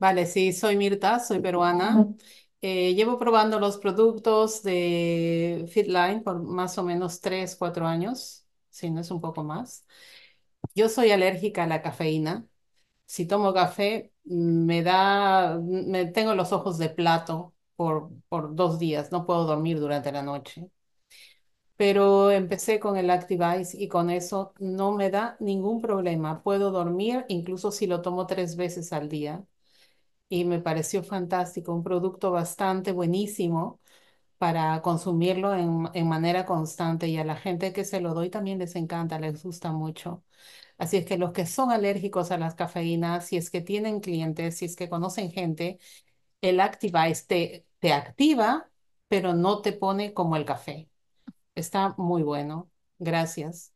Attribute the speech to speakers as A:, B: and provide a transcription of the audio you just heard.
A: Vale, sí, soy Mirta, soy peruana. Eh, llevo probando los productos de Fitline por más o menos tres, cuatro años, si no es un poco más. Yo soy alérgica a la cafeína. Si tomo café, me da, me tengo los ojos de plato por, por dos días, no puedo dormir durante la noche. Pero empecé con el Activize y con eso no me da ningún problema. Puedo dormir incluso si lo tomo tres veces al día y me pareció fantástico, un producto bastante buenísimo para consumirlo en, manera constante y a la gente que se lo doy también les encanta, les gusta mucho. Así es que los que son alérgicos a las cafeínas, si es que tienen clientes, si es que conocen gente, el Activize te activa, pero no te pone como el café. Está muy bueno. Gracias.